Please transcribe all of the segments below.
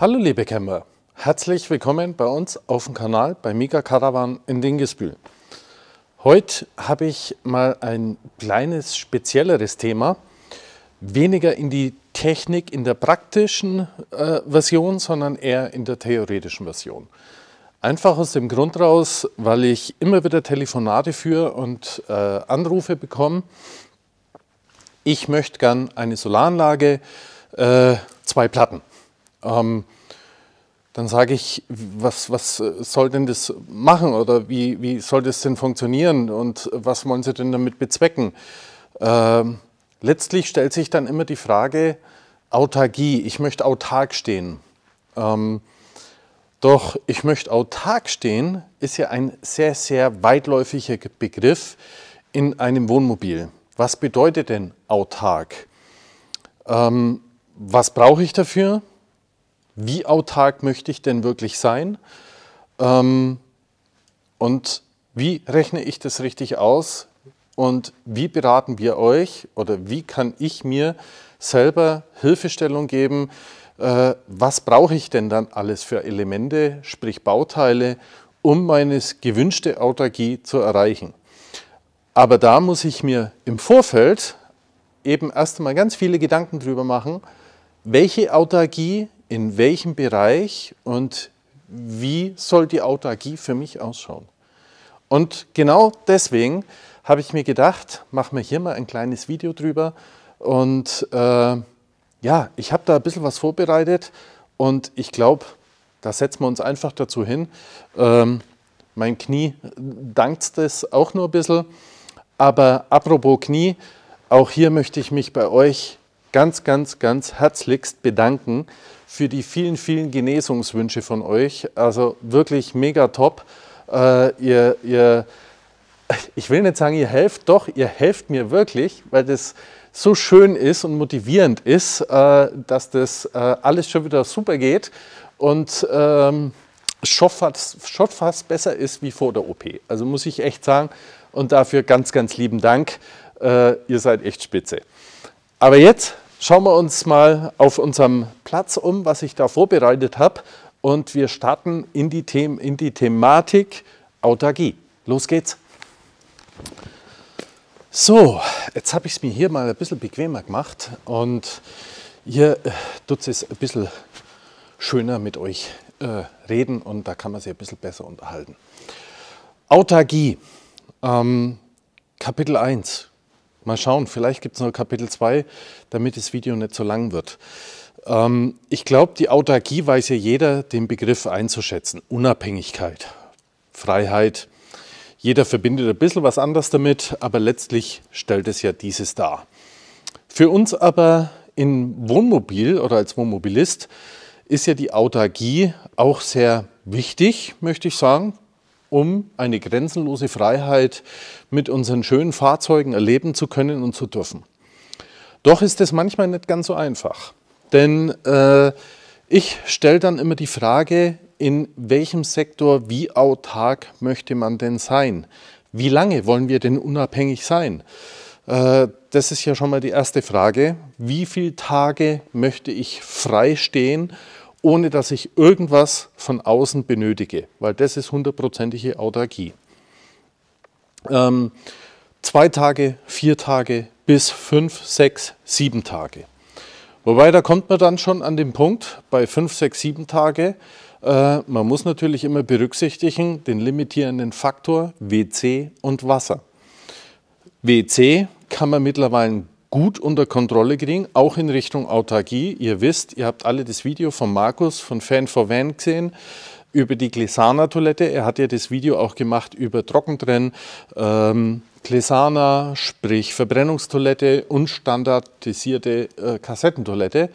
Hallo liebe Camper, herzlich willkommen bei uns auf dem Kanal bei Mika Caravan in Dingesbühl. Heute habe ich mal ein kleines spezielleres Thema, weniger in die Technik in der praktischen äh, Version, sondern eher in der theoretischen Version. Einfach aus dem Grund raus, weil ich immer wieder Telefonate führe und äh, Anrufe bekomme. Ich möchte gern eine Solaranlage, äh, zwei Platten. Ähm, dann sage ich, was, was äh, soll denn das machen oder wie, wie soll das denn funktionieren und was wollen Sie denn damit bezwecken? Ähm, letztlich stellt sich dann immer die Frage, Autarkie, ich möchte autark stehen. Ähm, doch ich möchte autark stehen ist ja ein sehr, sehr weitläufiger Begriff in einem Wohnmobil. Was bedeutet denn autark? Ähm, was brauche ich dafür? wie autark möchte ich denn wirklich sein ähm, und wie rechne ich das richtig aus und wie beraten wir euch oder wie kann ich mir selber Hilfestellung geben, äh, was brauche ich denn dann alles für Elemente, sprich Bauteile, um meine gewünschte Autarkie zu erreichen. Aber da muss ich mir im Vorfeld eben erst einmal ganz viele Gedanken drüber machen, welche Autarkie in welchem Bereich und wie soll die Autarkie für mich ausschauen. Und genau deswegen habe ich mir gedacht, machen wir hier mal ein kleines Video drüber. Und äh, ja, ich habe da ein bisschen was vorbereitet und ich glaube, da setzen wir uns einfach dazu hin. Ähm, mein Knie dankt das auch nur ein bisschen. Aber apropos Knie, auch hier möchte ich mich bei euch ganz, ganz, ganz herzlichst bedanken für die vielen, vielen Genesungswünsche von euch. Also wirklich mega top. Äh, ihr, ihr, ich will nicht sagen, ihr helft, doch, ihr helft mir wirklich, weil das so schön ist und motivierend ist, äh, dass das äh, alles schon wieder super geht und ähm, schon, fast, schon fast besser ist wie vor der OP. Also muss ich echt sagen. Und dafür ganz, ganz lieben Dank. Äh, ihr seid echt spitze. Aber jetzt Schauen wir uns mal auf unserem Platz um, was ich da vorbereitet habe. Und wir starten in die, The in die Thematik Autarkie. Los geht's. So, jetzt habe ich es mir hier mal ein bisschen bequemer gemacht und hier äh, tut es ein bisschen schöner mit euch äh, reden und da kann man sich ein bisschen besser unterhalten. Autarkie, ähm, Kapitel 1, Mal schauen, vielleicht gibt es noch Kapitel 2, damit das Video nicht so lang wird. Ähm, ich glaube, die Autarkie weiß ja jeder, den Begriff einzuschätzen. Unabhängigkeit, Freiheit. Jeder verbindet ein bisschen was anderes damit, aber letztlich stellt es ja dieses dar. Für uns aber in Wohnmobil oder als Wohnmobilist ist ja die Autarkie auch sehr wichtig, möchte ich sagen um eine grenzenlose Freiheit mit unseren schönen Fahrzeugen erleben zu können und zu dürfen. Doch ist es manchmal nicht ganz so einfach. Denn äh, ich stelle dann immer die Frage, in welchem Sektor, wie autark möchte man denn sein? Wie lange wollen wir denn unabhängig sein? Äh, das ist ja schon mal die erste Frage. Wie viele Tage möchte ich frei stehen ohne dass ich irgendwas von außen benötige, weil das ist hundertprozentige Autarkie. Ähm, zwei Tage, vier Tage bis fünf, sechs, sieben Tage. Wobei, da kommt man dann schon an den Punkt, bei fünf, sechs, sieben Tage, äh, man muss natürlich immer berücksichtigen, den limitierenden Faktor WC und Wasser. WC kann man mittlerweile gut unter Kontrolle kriegen, auch in Richtung Autarkie. Ihr wisst, ihr habt alle das Video von Markus von Fan for Van gesehen über die Glesana-Toilette. Er hat ja das Video auch gemacht über Trockentrenn, ähm, Glesana, sprich Verbrennungstoilette und standardisierte äh, Kassettentoilette,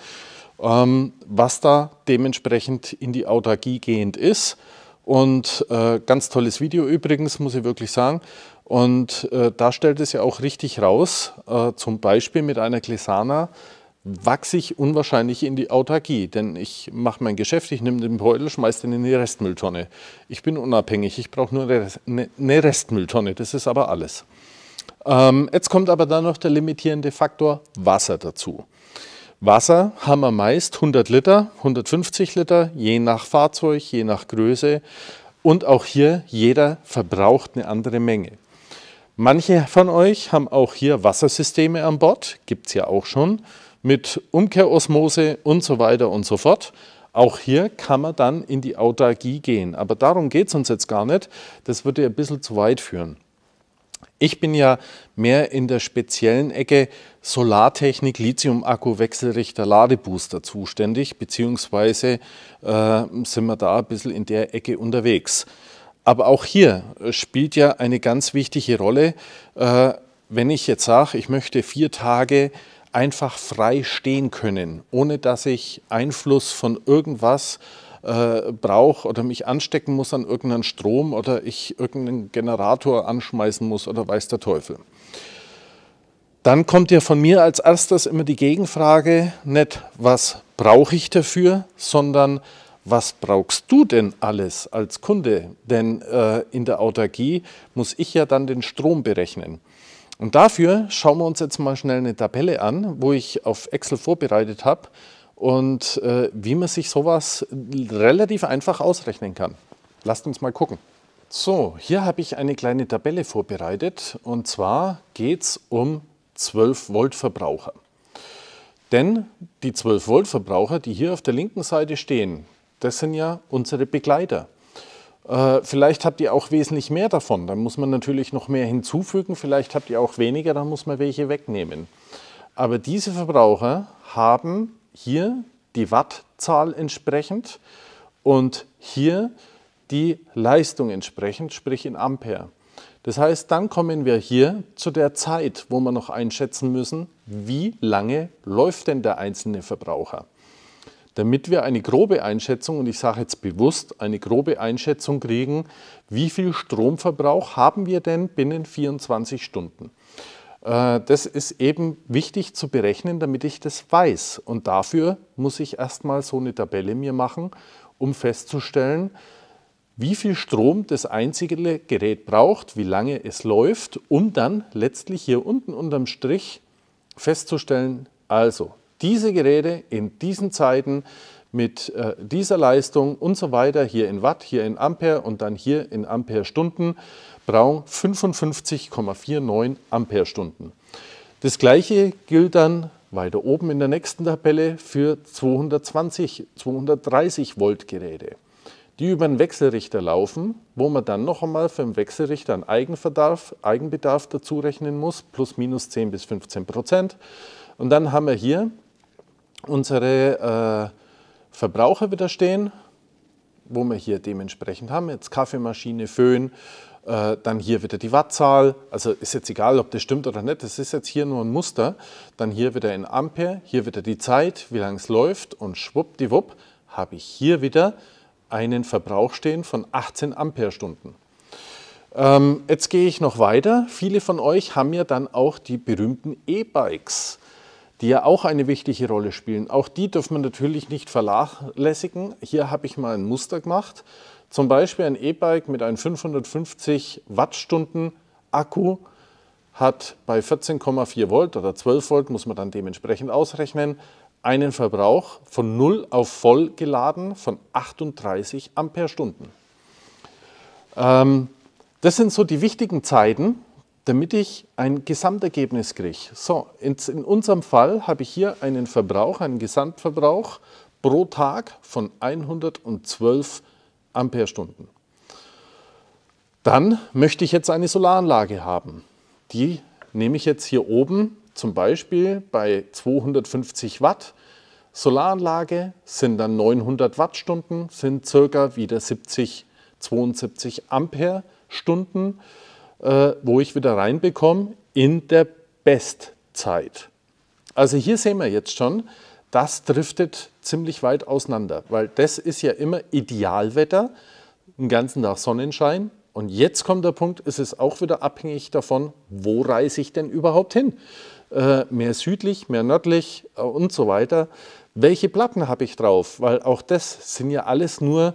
ähm, was da dementsprechend in die Autarkie gehend ist. Und äh, ganz tolles Video übrigens, muss ich wirklich sagen. Und äh, da stellt es ja auch richtig raus, äh, zum Beispiel mit einer Glesana wachse ich unwahrscheinlich in die Autarkie, denn ich mache mein Geschäft, ich nehme den Beutel, schmeiße den in die Restmülltonne. Ich bin unabhängig, ich brauche nur ne, eine Restmülltonne, das ist aber alles. Ähm, jetzt kommt aber dann noch der limitierende Faktor Wasser dazu. Wasser haben wir meist 100 Liter, 150 Liter, je nach Fahrzeug, je nach Größe. Und auch hier, jeder verbraucht eine andere Menge. Manche von euch haben auch hier Wassersysteme an Bord, gibt es ja auch schon, mit Umkehrosmose und so weiter und so fort. Auch hier kann man dann in die Autarkie gehen. Aber darum geht es uns jetzt gar nicht. Das würde ein bisschen zu weit führen. Ich bin ja mehr in der speziellen Ecke Solartechnik, Lithium-Akku, Wechselrichter, Ladebooster zuständig, beziehungsweise äh, sind wir da ein bisschen in der Ecke unterwegs. Aber auch hier äh, spielt ja eine ganz wichtige Rolle, äh, wenn ich jetzt sage, ich möchte vier Tage einfach frei stehen können, ohne dass ich Einfluss von irgendwas äh, brauche oder mich anstecken muss an irgendeinen Strom oder ich irgendeinen Generator anschmeißen muss oder weiß der Teufel. Dann kommt ja von mir als erstes immer die Gegenfrage, nicht was brauche ich dafür, sondern was brauchst du denn alles als Kunde? Denn äh, in der Autarkie muss ich ja dann den Strom berechnen. Und dafür schauen wir uns jetzt mal schnell eine Tabelle an, wo ich auf Excel vorbereitet habe und äh, wie man sich sowas relativ einfach ausrechnen kann. Lasst uns mal gucken. So, hier habe ich eine kleine Tabelle vorbereitet und zwar geht es um 12 Volt Verbraucher. Denn die 12 Volt Verbraucher, die hier auf der linken Seite stehen, das sind ja unsere Begleiter. Äh, vielleicht habt ihr auch wesentlich mehr davon, dann muss man natürlich noch mehr hinzufügen. Vielleicht habt ihr auch weniger, dann muss man welche wegnehmen. Aber diese Verbraucher haben hier die Wattzahl entsprechend und hier die Leistung entsprechend, sprich in Ampere. Das heißt, dann kommen wir hier zu der Zeit, wo wir noch einschätzen müssen, wie lange läuft denn der einzelne Verbraucher damit wir eine grobe Einschätzung, und ich sage jetzt bewusst, eine grobe Einschätzung kriegen, wie viel Stromverbrauch haben wir denn binnen 24 Stunden. Äh, das ist eben wichtig zu berechnen, damit ich das weiß. Und dafür muss ich erstmal so eine Tabelle mir machen, um festzustellen, wie viel Strom das einzige Gerät braucht, wie lange es läuft, um dann letztlich hier unten unterm Strich festzustellen, also diese Geräte in diesen Zeiten mit äh, dieser Leistung und so weiter, hier in Watt, hier in Ampere und dann hier in Amperestunden, brauchen 55,49 Amperestunden. Das gleiche gilt dann weiter oben in der nächsten Tabelle für 220, 230 Volt Geräte, die über einen Wechselrichter laufen, wo man dann noch einmal für den Wechselrichter einen Eigenbedarf, Eigenbedarf dazu rechnen muss, plus minus 10 bis 15 Prozent. Und dann haben wir hier unsere äh, Verbraucher stehen, wo wir hier dementsprechend haben. Jetzt Kaffeemaschine, Föhn, äh, dann hier wieder die Wattzahl. Also ist jetzt egal, ob das stimmt oder nicht. Das ist jetzt hier nur ein Muster. Dann hier wieder in Ampere, hier wieder die Zeit, wie lange es läuft und schwuppdiwupp habe ich hier wieder einen Verbrauch stehen von 18 Amperestunden. Ähm, jetzt gehe ich noch weiter. Viele von euch haben ja dann auch die berühmten E-Bikes die ja auch eine wichtige Rolle spielen. Auch die dürfen wir natürlich nicht vernachlässigen. Hier habe ich mal ein Muster gemacht. Zum Beispiel ein E-Bike mit einem 550 Wattstunden Akku hat bei 14,4 Volt oder 12 Volt, muss man dann dementsprechend ausrechnen, einen Verbrauch von 0 auf voll geladen von 38 Amperestunden. Ähm, das sind so die wichtigen Zeiten, damit ich ein Gesamtergebnis kriege. So, in, in unserem Fall habe ich hier einen Verbrauch, einen Gesamtverbrauch pro Tag von 112 Amperestunden. Dann möchte ich jetzt eine Solaranlage haben. Die nehme ich jetzt hier oben, zum Beispiel bei 250 Watt. Solaranlage sind dann 900 Wattstunden, sind circa wieder 70, 72 Amperestunden. Stunden äh, wo ich wieder reinbekomme in der Bestzeit. Also hier sehen wir jetzt schon, das driftet ziemlich weit auseinander, weil das ist ja immer Idealwetter, den ganzen Tag Sonnenschein. Und jetzt kommt der Punkt, es ist auch wieder abhängig davon, wo reise ich denn überhaupt hin? Äh, mehr südlich, mehr nördlich äh, und so weiter. Welche Platten habe ich drauf? Weil auch das sind ja alles nur,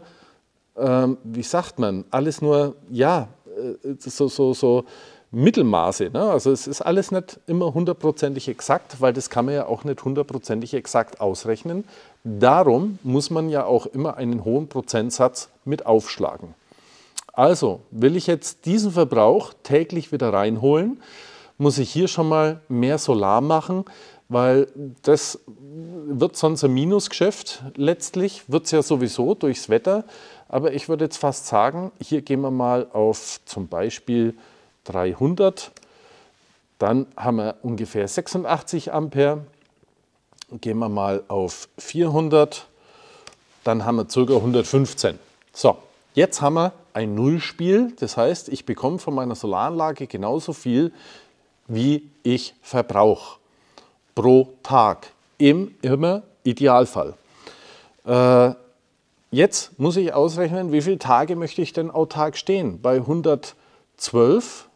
ähm, wie sagt man, alles nur, ja, äh, äh, so, so, so Mittelmaße. Ne? Also es ist alles nicht immer hundertprozentig exakt, weil das kann man ja auch nicht hundertprozentig exakt ausrechnen. Darum muss man ja auch immer einen hohen Prozentsatz mit aufschlagen. Also will ich jetzt diesen Verbrauch täglich wieder reinholen, muss ich hier schon mal mehr Solar machen, weil das wird sonst ein Minusgeschäft. Letztlich wird es ja sowieso durchs Wetter. Aber ich würde jetzt fast sagen, hier gehen wir mal auf zum Beispiel 300. Dann haben wir ungefähr 86 Ampere. Gehen wir mal auf 400. Dann haben wir ca. 115. So, jetzt haben wir ein Nullspiel. Das heißt, ich bekomme von meiner Solaranlage genauso viel, wie ich verbrauche pro Tag. Im immer Idealfall. Äh, Jetzt muss ich ausrechnen, wie viele Tage möchte ich denn autark stehen. Bei 112,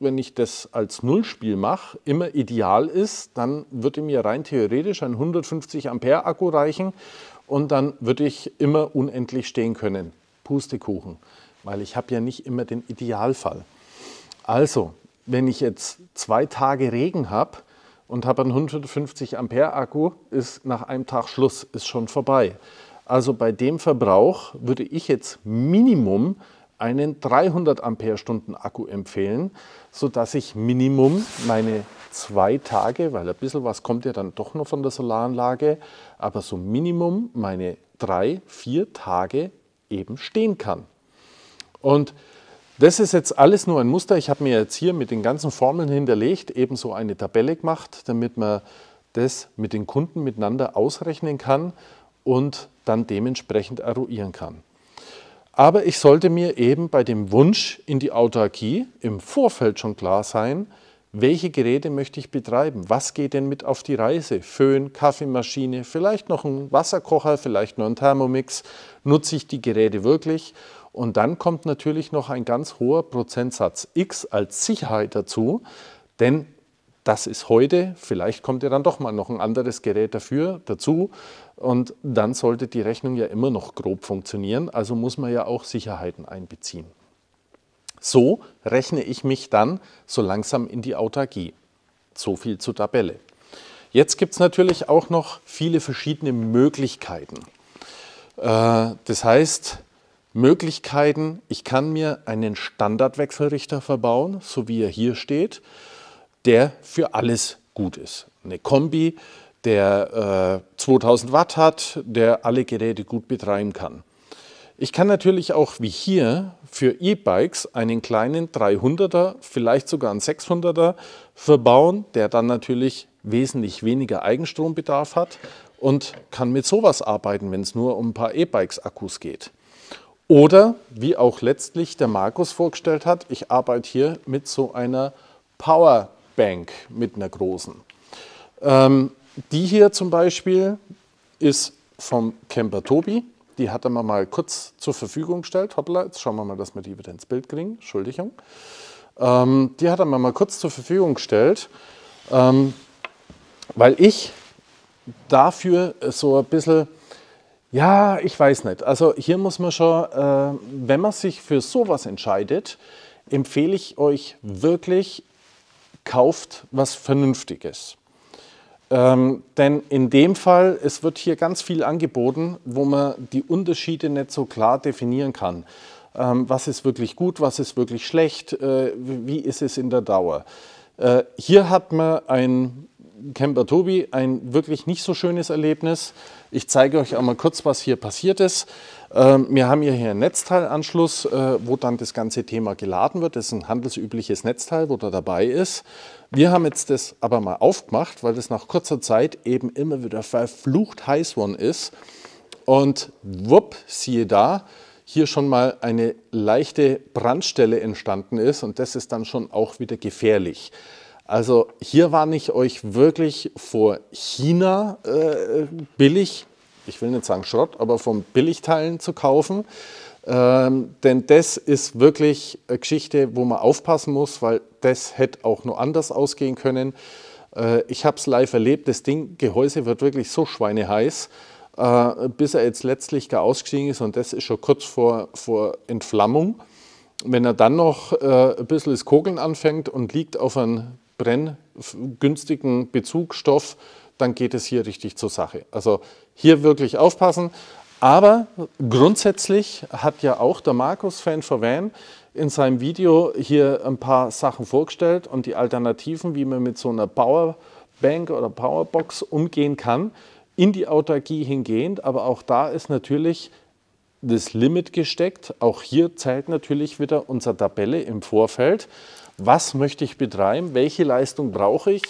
wenn ich das als Nullspiel mache, immer ideal ist, dann würde mir rein theoretisch ein 150 Ampere Akku reichen und dann würde ich immer unendlich stehen können. Pustekuchen, weil ich habe ja nicht immer den Idealfall. Also, wenn ich jetzt zwei Tage Regen habe, und habe einen 150 Ampere Akku, ist nach einem Tag Schluss, ist schon vorbei. Also bei dem Verbrauch würde ich jetzt Minimum einen 300 Ampere-Stunden Akku empfehlen, sodass ich Minimum meine zwei Tage, weil ein bisschen was kommt ja dann doch noch von der Solaranlage, aber so Minimum meine drei, vier Tage eben stehen kann. Und das ist jetzt alles nur ein Muster. Ich habe mir jetzt hier mit den ganzen Formeln hinterlegt, ebenso eine Tabelle gemacht, damit man das mit den Kunden miteinander ausrechnen kann und dann dementsprechend eruieren kann. Aber ich sollte mir eben bei dem Wunsch in die Autarkie im Vorfeld schon klar sein, welche Geräte möchte ich betreiben? Was geht denn mit auf die Reise? Föhn, Kaffeemaschine, vielleicht noch ein Wasserkocher, vielleicht nur ein Thermomix. Nutze ich die Geräte wirklich? Und dann kommt natürlich noch ein ganz hoher Prozentsatz X als Sicherheit dazu, denn das ist heute, vielleicht kommt ja dann doch mal noch ein anderes Gerät dafür dazu und dann sollte die Rechnung ja immer noch grob funktionieren, also muss man ja auch Sicherheiten einbeziehen. So rechne ich mich dann so langsam in die Autarkie. So viel zur Tabelle. Jetzt gibt es natürlich auch noch viele verschiedene Möglichkeiten. Äh, das heißt, Möglichkeiten, ich kann mir einen Standardwechselrichter verbauen, so wie er hier steht der für alles gut ist. Eine Kombi, der äh, 2000 Watt hat, der alle Geräte gut betreiben kann. Ich kann natürlich auch wie hier für E-Bikes einen kleinen 300er, vielleicht sogar einen 600er verbauen, der dann natürlich wesentlich weniger Eigenstrombedarf hat und kann mit sowas arbeiten, wenn es nur um ein paar E-Bikes-Akkus geht. Oder, wie auch letztlich der Markus vorgestellt hat, ich arbeite hier mit so einer Power Bank mit einer großen. Ähm, die hier zum Beispiel ist vom Camper Tobi. Die hat er mir mal kurz zur Verfügung gestellt. Hoppla, jetzt schauen wir mal, dass wir die wieder ins Bild kriegen. Entschuldigung. Ähm, die hat er mir mal kurz zur Verfügung gestellt, ähm, weil ich dafür so ein bisschen, ja, ich weiß nicht. Also hier muss man schon, äh, wenn man sich für sowas entscheidet, empfehle ich euch wirklich kauft was Vernünftiges. Ähm, denn in dem Fall, es wird hier ganz viel angeboten, wo man die Unterschiede nicht so klar definieren kann. Ähm, was ist wirklich gut, was ist wirklich schlecht, äh, wie ist es in der Dauer. Äh, hier hat man ein Camper Tobi ein wirklich nicht so schönes Erlebnis. Ich zeige euch einmal kurz, was hier passiert ist. Ähm, wir haben hier einen Netzteilanschluss, äh, wo dann das ganze Thema geladen wird. Das ist ein handelsübliches Netzteil, wo da dabei ist. Wir haben jetzt das aber mal aufgemacht, weil das nach kurzer Zeit eben immer wieder verflucht heiß worden ist. Und wupp, siehe da, hier schon mal eine leichte Brandstelle entstanden ist und das ist dann schon auch wieder gefährlich. Also hier warne ich euch wirklich vor China äh, billig ich will nicht sagen Schrott, aber von Billigteilen zu kaufen. Ähm, denn das ist wirklich eine Geschichte, wo man aufpassen muss, weil das hätte auch nur anders ausgehen können. Äh, ich habe es live erlebt, das Ding, Gehäuse wird wirklich so schweineheiß, äh, bis er jetzt letztlich gar ausgestiegen ist und das ist schon kurz vor, vor Entflammung. Wenn er dann noch äh, ein bisschen das Kogeln anfängt und liegt auf einem brenngünstigen Bezugstoff, dann geht es hier richtig zur Sache. Also hier wirklich aufpassen. Aber grundsätzlich hat ja auch der Markus Fan Van in seinem Video hier ein paar Sachen vorgestellt und die Alternativen, wie man mit so einer Powerbank oder Powerbox umgehen kann, in die Autarkie hingehend. Aber auch da ist natürlich das Limit gesteckt. Auch hier zählt natürlich wieder unsere Tabelle im Vorfeld. Was möchte ich betreiben? Welche Leistung brauche ich?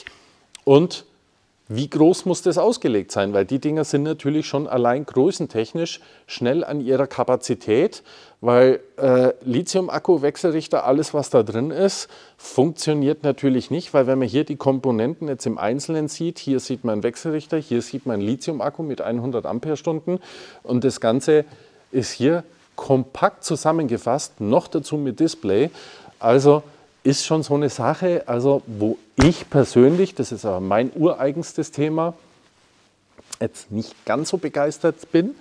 Und wie groß muss das ausgelegt sein? Weil die Dinger sind natürlich schon allein größentechnisch schnell an ihrer Kapazität, weil äh, Lithium-Akku, Wechselrichter, alles was da drin ist, funktioniert natürlich nicht, weil wenn man hier die Komponenten jetzt im Einzelnen sieht, hier sieht man einen Wechselrichter, hier sieht man einen Lithium-Akku mit 100 Ampere-Stunden und das Ganze ist hier kompakt zusammengefasst, noch dazu mit Display. Also ist schon so eine Sache, also wo ich persönlich, das ist aber mein ureigenstes Thema, jetzt nicht ganz so begeistert bin.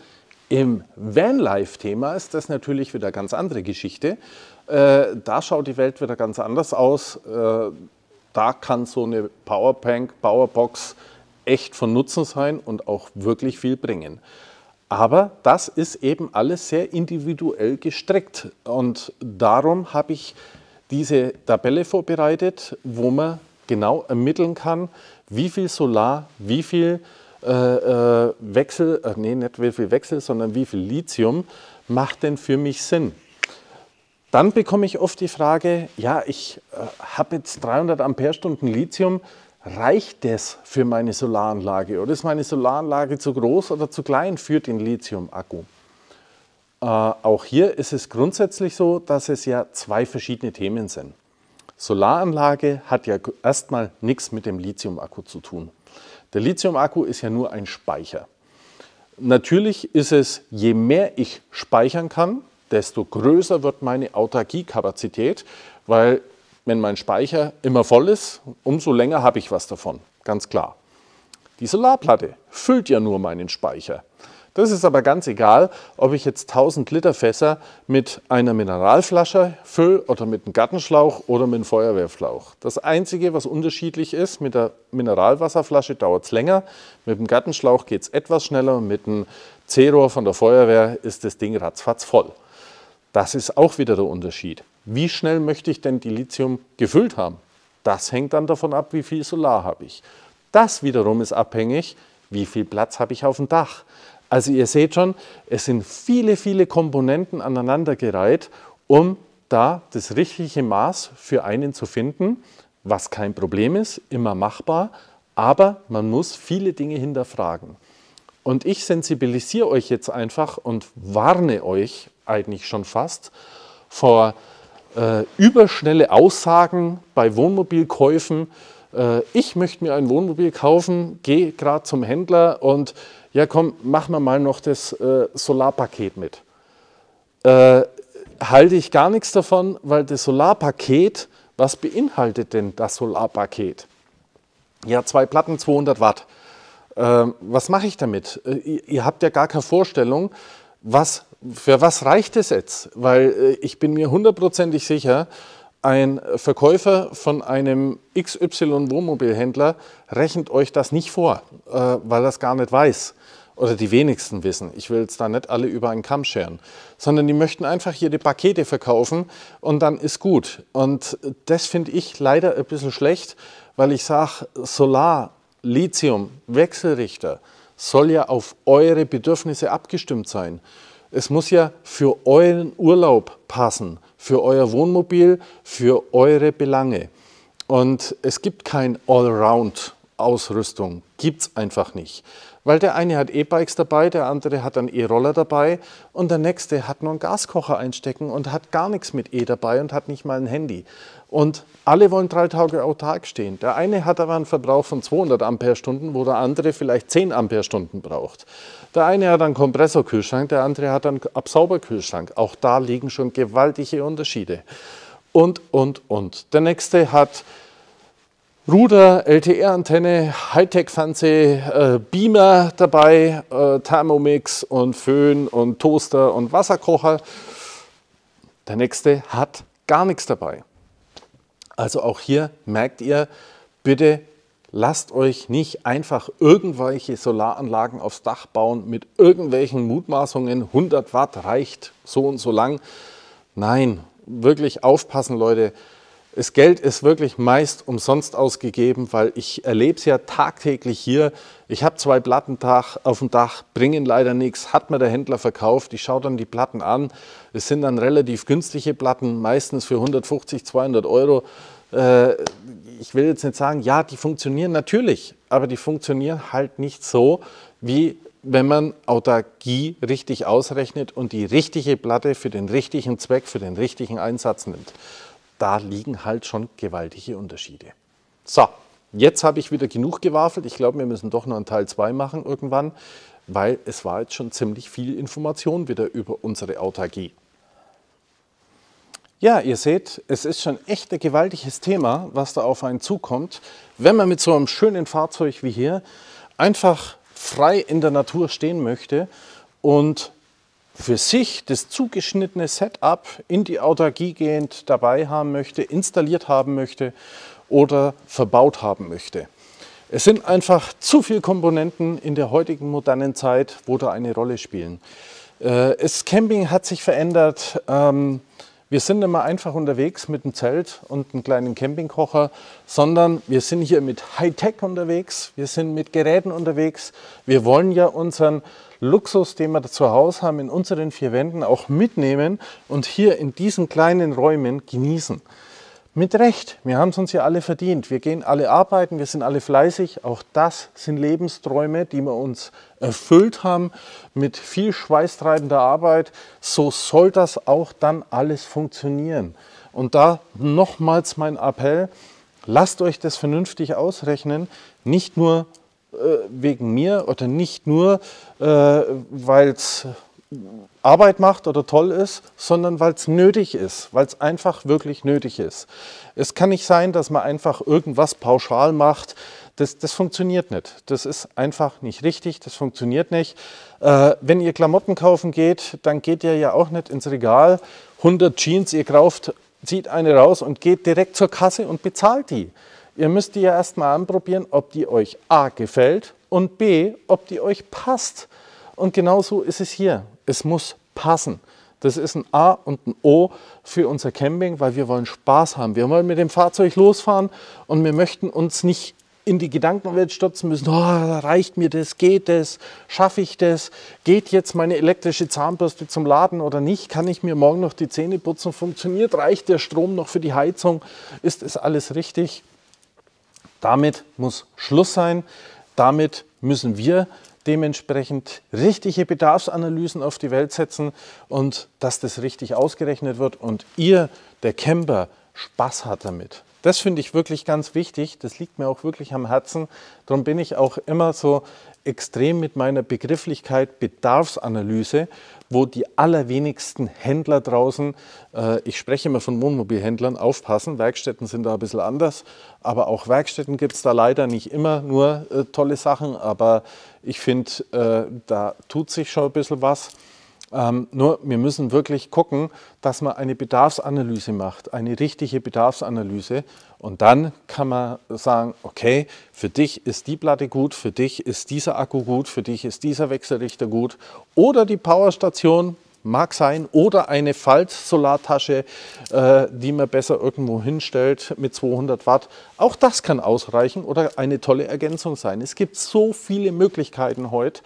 Im Vanlife-Thema ist das natürlich wieder eine ganz andere Geschichte. Äh, da schaut die Welt wieder ganz anders aus. Äh, da kann so eine Powerbank, Powerbox echt von Nutzen sein und auch wirklich viel bringen. Aber das ist eben alles sehr individuell gestrickt und darum habe ich diese Tabelle vorbereitet, wo man genau ermitteln kann, wie viel Solar, wie viel äh, äh, Wechsel, äh, nee, nicht wie viel Wechsel, sondern wie viel Lithium macht denn für mich Sinn? Dann bekomme ich oft die Frage, ja, ich äh, habe jetzt 300 Amperestunden Lithium, reicht das für meine Solaranlage oder ist meine Solaranlage zu groß oder zu klein für den Lithium-Akku? Äh, auch hier ist es grundsätzlich so, dass es ja zwei verschiedene Themen sind. Solaranlage hat ja erstmal nichts mit dem Lithium-Akku zu tun. Der Lithium-Akku ist ja nur ein Speicher. Natürlich ist es, je mehr ich speichern kann, desto größer wird meine Autarkiekapazität, weil wenn mein Speicher immer voll ist, umso länger habe ich was davon, ganz klar. Die Solarplatte füllt ja nur meinen Speicher. Das ist aber ganz egal, ob ich jetzt 1000 Liter Fässer mit einer Mineralflasche fülle oder mit einem Gartenschlauch oder mit einem Feuerwehrflauch. Das Einzige, was unterschiedlich ist, mit der Mineralwasserflasche dauert es länger, mit dem Gartenschlauch geht es etwas schneller und mit dem C-Rohr von der Feuerwehr ist das Ding ratzfatz voll. Das ist auch wieder der Unterschied. Wie schnell möchte ich denn die Lithium gefüllt haben? Das hängt dann davon ab, wie viel Solar habe ich. Das wiederum ist abhängig, wie viel Platz habe ich auf dem Dach. Also ihr seht schon, es sind viele, viele Komponenten aneinandergereiht, um da das richtige Maß für einen zu finden, was kein Problem ist, immer machbar, aber man muss viele Dinge hinterfragen. Und ich sensibilisiere euch jetzt einfach und warne euch eigentlich schon fast vor äh, überschnelle Aussagen bei Wohnmobilkäufen. Äh, ich möchte mir ein Wohnmobil kaufen, gehe gerade zum Händler und ja komm, machen wir mal noch das äh, Solarpaket mit. Äh, halte ich gar nichts davon, weil das Solarpaket, was beinhaltet denn das Solarpaket? Ja, zwei Platten, 200 Watt. Äh, was mache ich damit? Äh, ihr, ihr, habt ja gar keine Vorstellung, was, für was reicht es jetzt? Weil äh, ich bin mir hundertprozentig sicher, ein Verkäufer von einem XY Wohnmobilhändler rechnet euch das nicht vor, äh, weil er es gar nicht weiß oder die wenigsten wissen, ich will es da nicht alle über einen Kamm scheren, sondern die möchten einfach hier die Pakete verkaufen und dann ist gut. Und das finde ich leider ein bisschen schlecht, weil ich sage, Solar, Lithium, Wechselrichter soll ja auf eure Bedürfnisse abgestimmt sein. Es muss ja für euren Urlaub passen, für euer Wohnmobil, für eure Belange. Und es gibt kein Allround-Ausrüstung, gibt es einfach nicht. Weil der eine hat E-Bikes dabei, der andere hat einen E-Roller dabei und der nächste hat nur einen Gaskocher einstecken und hat gar nichts mit E dabei und hat nicht mal ein Handy. Und alle wollen drei Tage autark stehen. Der eine hat aber einen Verbrauch von 200 Amperestunden, wo der andere vielleicht 10 Amperestunden braucht. Der eine hat einen Kompressorkühlschrank, der andere hat einen Absauberkühlschrank. Auch da liegen schon gewaltige Unterschiede. Und, und, und. Der nächste hat Ruder, LTR-Antenne, Hightech-Fernseh, äh, Beamer dabei, äh, Thermomix und Föhn und Toaster und Wasserkocher. Der nächste hat gar nichts dabei. Also auch hier merkt ihr, bitte lasst euch nicht einfach irgendwelche Solaranlagen aufs Dach bauen mit irgendwelchen Mutmaßungen, 100 Watt reicht so und so lang. Nein, wirklich aufpassen, Leute. Das Geld ist wirklich meist umsonst ausgegeben, weil ich erlebe es ja tagtäglich hier. Ich habe zwei Platten auf dem Dach, bringen leider nichts, hat mir der Händler verkauft. Ich schaue dann die Platten an. Es sind dann relativ günstige Platten, meistens für 150, 200 Euro. Äh, ich will jetzt nicht sagen, ja, die funktionieren natürlich, aber die funktionieren halt nicht so, wie wenn man Autarkie richtig ausrechnet und die richtige Platte für den richtigen Zweck, für den richtigen Einsatz nimmt da liegen halt schon gewaltige Unterschiede. So, jetzt habe ich wieder genug gewafelt. Ich glaube, wir müssen doch noch einen Teil 2 machen irgendwann, weil es war jetzt schon ziemlich viel Information wieder über unsere Autarkie. Ja, ihr seht, es ist schon echt ein gewaltiges Thema, was da auf einen zukommt, wenn man mit so einem schönen Fahrzeug wie hier einfach frei in der Natur stehen möchte und für sich das zugeschnittene Setup in die Autarkie gehend dabei haben möchte, installiert haben möchte oder verbaut haben möchte. Es sind einfach zu viele Komponenten in der heutigen modernen Zeit, wo da eine Rolle spielen. das äh, Camping hat sich verändert. Ähm, wir sind nicht mehr einfach unterwegs mit einem Zelt und einem kleinen Campingkocher, sondern wir sind hier mit Hightech unterwegs, wir sind mit Geräten unterwegs. Wir wollen ja unseren Luxus, den wir zu Hause haben, in unseren vier Wänden auch mitnehmen und hier in diesen kleinen Räumen genießen. Mit Recht, wir haben es uns ja alle verdient. Wir gehen alle arbeiten, wir sind alle fleißig. Auch das sind Lebensträume, die wir uns erfüllt haben mit viel schweißtreibender Arbeit. So soll das auch dann alles funktionieren. Und da nochmals mein Appell, lasst euch das vernünftig ausrechnen. Nicht nur äh, wegen mir oder nicht nur, äh, weil es Arbeit macht oder toll ist, sondern weil es nötig ist, weil es einfach wirklich nötig ist. Es kann nicht sein, dass man einfach irgendwas pauschal macht. Das, das funktioniert nicht. Das ist einfach nicht richtig, das funktioniert nicht. Äh, wenn ihr Klamotten kaufen geht, dann geht ihr ja auch nicht ins Regal. 100 Jeans, ihr kauft, zieht eine raus und geht direkt zur Kasse und bezahlt die. Ihr müsst die ja erstmal anprobieren, ob die euch A gefällt und B, ob die euch passt. Und genau so ist es hier. Es muss passen. Das ist ein A und ein O für unser Camping, weil wir wollen Spaß haben. Wir wollen mit dem Fahrzeug losfahren und wir möchten uns nicht in die Gedankenwelt stürzen müssen, oh, reicht mir das, geht das, schaffe ich das, geht jetzt meine elektrische Zahnbürste zum Laden oder nicht, kann ich mir morgen noch die Zähne putzen, funktioniert, reicht der Strom noch für die Heizung, ist es alles richtig? Damit muss Schluss sein. Damit müssen wir dementsprechend richtige Bedarfsanalysen auf die Welt setzen und dass das richtig ausgerechnet wird und ihr, der Camper, Spaß hat damit. Das finde ich wirklich ganz wichtig. Das liegt mir auch wirklich am Herzen. Darum bin ich auch immer so extrem mit meiner Begrifflichkeit Bedarfsanalyse, wo die allerwenigsten Händler draußen, äh, ich spreche immer von Wohnmobilhändlern, aufpassen. Werkstätten sind da ein bisschen anders, aber auch Werkstätten gibt es da leider nicht immer nur äh, tolle Sachen, aber ich finde, äh, da tut sich schon ein bisschen was. Ähm, nur wir müssen wirklich gucken, dass man eine Bedarfsanalyse macht, eine richtige Bedarfsanalyse. Und dann kann man sagen, okay, für dich ist die Platte gut, für dich ist dieser Akku gut, für dich ist dieser Wechselrichter gut oder die Powerstation mag sein, oder eine Faltsolartasche, äh, die man besser irgendwo hinstellt mit 200 Watt. Auch das kann ausreichen oder eine tolle Ergänzung sein. Es gibt so viele Möglichkeiten heute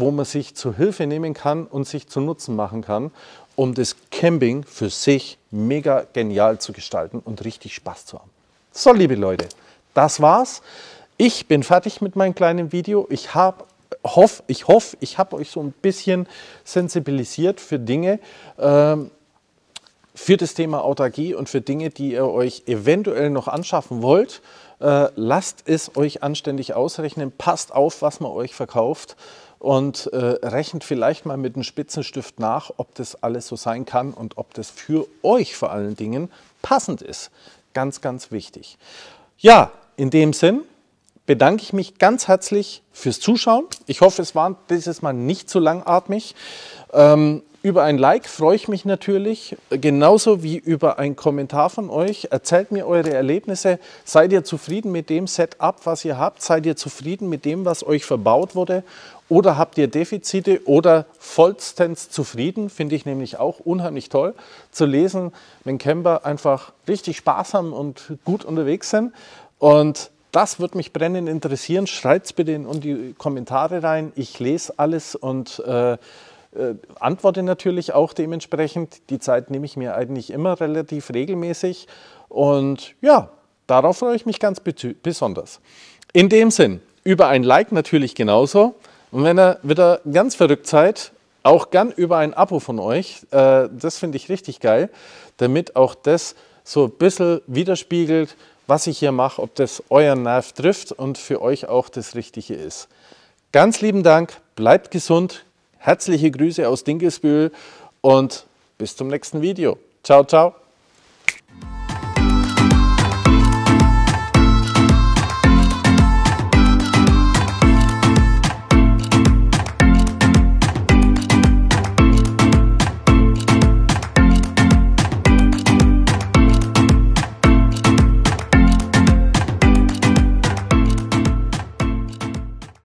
wo man sich zu Hilfe nehmen kann und sich zu Nutzen machen kann, um das Camping für sich mega genial zu gestalten und richtig Spaß zu haben. So, liebe Leute, das war's. Ich bin fertig mit meinem kleinen Video. Ich habe hoff, ich hoffe, ich habe euch so ein bisschen sensibilisiert für Dinge, ähm, für das Thema Autarkie und für Dinge, die ihr euch eventuell noch anschaffen wollt. Äh, lasst es euch anständig ausrechnen, passt auf, was man euch verkauft und äh, rechnet vielleicht mal mit einem Spitzenstift nach, ob das alles so sein kann und ob das für euch vor allen Dingen passend ist. Ganz, ganz wichtig. Ja, in dem Sinn bedanke ich mich ganz herzlich fürs Zuschauen. Ich hoffe, es war dieses Mal nicht zu langatmig. Ähm, über ein Like freue ich mich natürlich, genauso wie über einen Kommentar von euch. Erzählt mir eure Erlebnisse. Seid ihr zufrieden mit dem Setup, was ihr habt? Seid ihr zufrieden mit dem, was euch verbaut wurde? oder habt ihr Defizite oder vollstens zufrieden, finde ich nämlich auch unheimlich toll zu lesen, wenn Camper einfach richtig Spaß haben und gut unterwegs sind. Und das würde mich brennend interessieren. Schreibt es bitte in die Kommentare rein. Ich lese alles und äh, äh, antworte natürlich auch dementsprechend. Die Zeit nehme ich mir eigentlich immer relativ regelmäßig. Und ja, darauf freue ich mich ganz besonders. In dem Sinn, über ein Like natürlich genauso. Und wenn er wieder ganz verrückt seid, auch gern über ein Abo von euch. Äh, das finde ich richtig geil, damit auch das so ein bisschen widerspiegelt, was ich hier mache, ob das euren Nerv trifft und für euch auch das Richtige ist. Ganz lieben Dank, bleibt gesund, herzliche Grüße aus Dinkelsbühl und bis zum nächsten Video. Ciao, ciao.